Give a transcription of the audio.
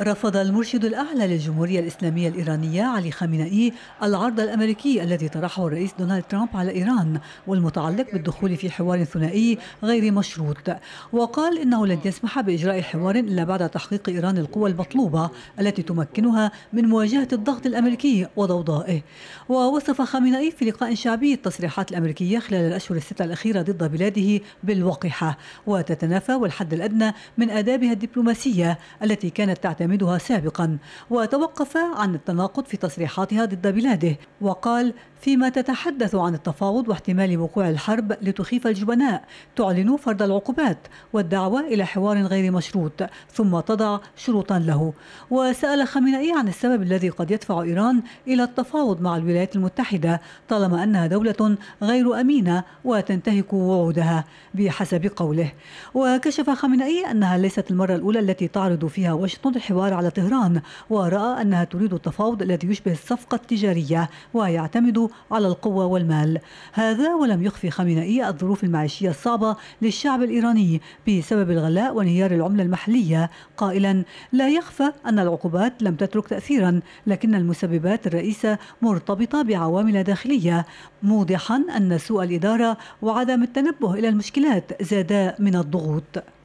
رفض المرشد الأعلى للجمهورية الإسلامية الإيرانية علي خامنئي العرض الأمريكي الذي طرحه الرئيس دونالد ترامب على إيران والمتعلق بالدخول في حوار ثنائي غير مشروط وقال إنه لن يسمح بإجراء حوار إلا بعد تحقيق إيران القوى المطلوبة التي تمكنها من مواجهة الضغط الأمريكي وضوضائه ووصف خامنئي في لقاء شعبي التصريحات الأمريكية خلال الأشهر الستة الأخيرة ضد بلاده بالوقحة وتتنافى والحد الأدنى من آدابها الدبلوماسية التي كانت تعتمد يعتمدها سابقا وتوقف عن التناقض في تصريحاتها ضد بلاده وقال فيما تتحدث عن التفاوض واحتمال وقوع الحرب لتخيف الجبناء تعلن فرض العقوبات والدعوة إلى حوار غير مشروط ثم تضع شروطا له وسأل خامنئي عن السبب الذي قد يدفع إيران إلى التفاوض مع الولايات المتحدة طالما أنها دولة غير أمينة وتنتهك وعودها بحسب قوله وكشف خامنئي أنها ليست المرة الأولى التي تعرض فيها واشنطن الحوار الحوار على طهران ورأى أنها تريد التفاوض الذي يشبه الصفقة التجارية ويعتمد على القوة والمال هذا ولم يخفي خامنئي الظروف المعيشية الصعبة للشعب الإيراني بسبب الغلاء وانهيار العملة المحلية قائلا لا يخفى أن العقوبات لم تترك تأثيرا لكن المسببات الرئيسة مرتبطة بعوامل داخلية موضحا أن سوء الإدارة وعدم التنبه إلى المشكلات زادا من الضغوط